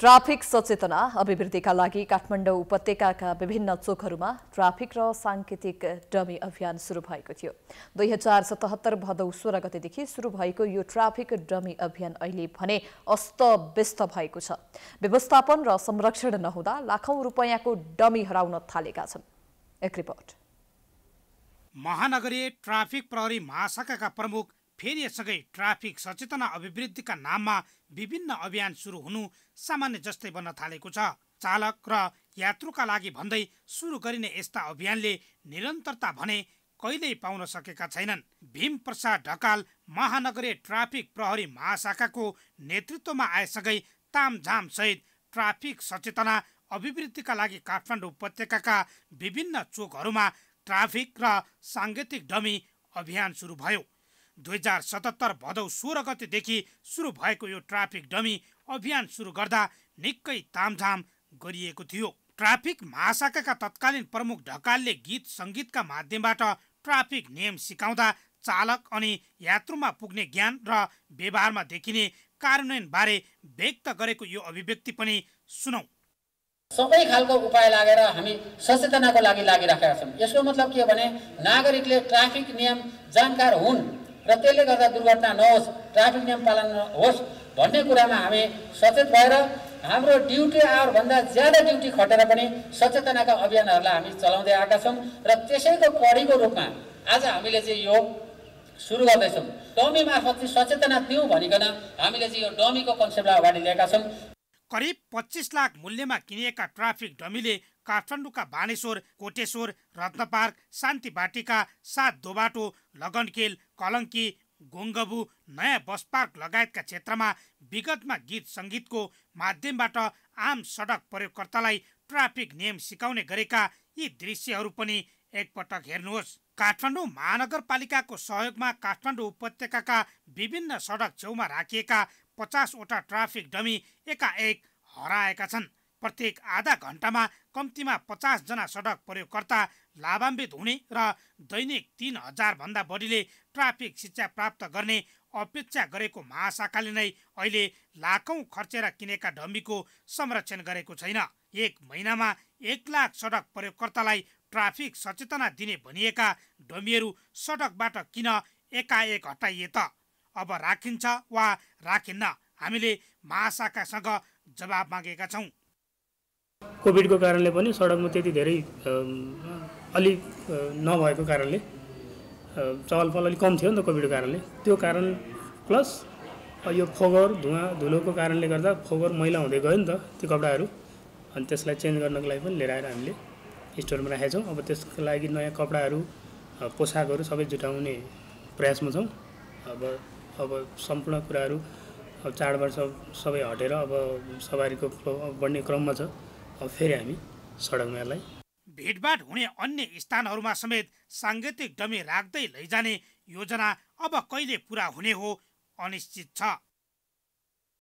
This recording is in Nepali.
ट्राफिक सचेतना अभिवृद्धिका लागि काठमाडौँ उपत्यकाका विभिन्न चोकहरूमा ट्राफिक र साङ्केतिक डमी अभियान सुरु भएको थियो दुई हजार सतहत्तर भदौ सोह्र गतेदेखि सुरु भएको यो ट्राफिक डमी अभियान अहिले भने अस्त व्यस्त भएको छ व्यवस्थापन र संरक्षण नहुँदा लाखौं रुपियाँको डमी हराउन थालेका छन् एक रिपोर्ट महानगरीय ट्राफिक प्रहरी महाशाखाका प्रमुख फेरि यससँगै ट्राफिक सचेतना अभिवृद्धिका नाममा विभिन्न अभियान सुरु हुनु सामान्य जस्तै बन्न थालेको छ चालक र यात्रुका लागि भन्दै सुरु गरिने यस्ता अभियानले निरन्तरता भने कहिल्यै पाउन सकेका छैनन् भीम प्रसाद ढकाल महानगरीय ट्राफिक प्रहरी महाशाखाको नेतृत्वमा आएसँगै सहित ट्राफिक सचेतना अभिवृद्धिका लागि काठमाडौँ उपत्यका विभिन्न चोकहरूमा ट्राफिक र साङ्गीतिक डमी अभियान सुरु भयो दुई हजार सतहत्तर भदौ सोह्र गतेदेखि सुरु भएको यो ट्राफिक डमी अभियान सुरु गर्दा निकै तामझाम गरिएको थियो ट्राफिक महाशाखाका तत्कालीन प्रमुख ढकालले गीत सङ्गीतका माध्यमबाट ट्राफिक नियम सिकाउँदा चालक अनि यात्रुमा पुग्ने ज्ञान र व्यवहारमा देखिने कार्यान्वयनबारे व्यक्त गरेको यो अभिव्यक्ति पनि सुनौ सबै खालको उपाय लागेर हामी सचेतनाको लागि लागिराखेका छौँ यसको मतलब के हो भने नागरिकले ट्राफिक नियम जानकार हुन् र त्यसले गर्दा दुर्घटना नहोस् ट्राफिक नियम पालन होस् भन्ने कुरामा हामी सचेत भएर हाम्रो ड्युटी आवरभन्दा ज्यादा ड्युटी खटेर पनि सचेतनाका अभियानहरूलाई हामी चलाउँदै आएका छौँ र त्यसैको कडीको रूपमा आज हामीले चाहिँ यो सुरु गर्दैछौँ डमी मार्फत चाहिँ सचेतना दिउँ भनिकन हामीले चाहिँ यो डमीको कन्सेप्टलाई अगाडि लिएका छौँ करिब पच्चिस लाख मूल्यमा किनिएका ट्राफिक डमीले काठमाडौँका बानेश्वर कोटेश्वर रत्नपार्क शान्ति बाटिका सात दोबाटो लगनखेल कलङ्की गोङ्गबु नयाँ बस पार्क लगायतका क्षेत्रमा विगतमा गीत सङ्गीतको माध्यमबाट आम सडक प्रयोगकर्तालाई ट्राफिक नियम सिकाउने गरेका यी दृश्यहरू पनि एकपटक हेर्नुहोस् काठमाडौँ महानगरपालिकाको सहयोगमा काठमाडौँ उपत्यकाका विभिन्न सडक छेउमा राखिएका पचासवटा ट्राफिक डमी एकाएक हराएका छन् प्रत्येक आधा घण्टामा कम्तीमा पचासजना सडक प्रयोगकर्ता लाभान्वित हुने र दैनिक तिन भन्दा बढीले ट्राफिक शिक्षा प्राप्त गर्ने अपेक्षा गरेको महाशाखाले नै अहिले लाखौँ खर्चेर किनेका ढम्बीको संरक्षण गरेको छैन एक महिनामा एक लाख सडक प्रयोगकर्तालाई ट्राफिक सचेतना दिने भनिएका ढम्बीहरू सडकबाट किन एकाएक हटाइए त अब राखिन्छ वा राखिन्न हामीले महाशाखासँग जवाब मागेका छौँ कोभिडको कारणले पनि सडकमा त्यति धेरै अलि नभएको कारणले पहल अलिक कम थियो नि त कोभिडको कारणले त्यो कारण प्लस यो फोगर धुवा धुलोको कारणले गर्दा फोगर मैला हुँदै गयो नि त त्यो कपडाहरू अनि त्यसलाई चेन्ज गर्नको लागि पनि लिएर आएर हामीले स्टोरमा राखेका छौँ अब त्यसको लागि नयाँ कपडाहरू पोसाकहरू सबै जुटाउने प्रयासमा छौँ अब अब सम्पूर्ण कुराहरू अब चाडबाड सब सबै हटेर अब सवारीको बढ्ने क्रममा छ अब फेरि हामी सडकमा यसलाई भेटभाट हुने अन्य स्थानहरूमा समेत साङ्गीतिक डमी राख्दै लैजाने योजना अब कहिले पुरा हुने हो अनिश्चित छ